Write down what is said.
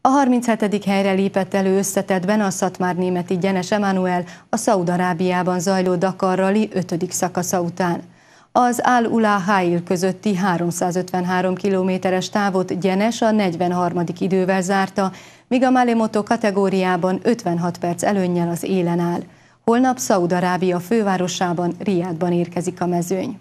A 37. helyre lépett elő összetetben a szatmár németi Gyenes Emanuel a Szaud-Arábiában zajló Dakar Rally 5. szakasza után. Az al ula Hail közötti 353 kilométeres távot Gyenes a 43. idővel zárta, míg a Malemoto kategóriában 56 perc előnnyel az élen áll. Holnap Szaud-Arábia fővárosában, Riádban érkezik a mezőny.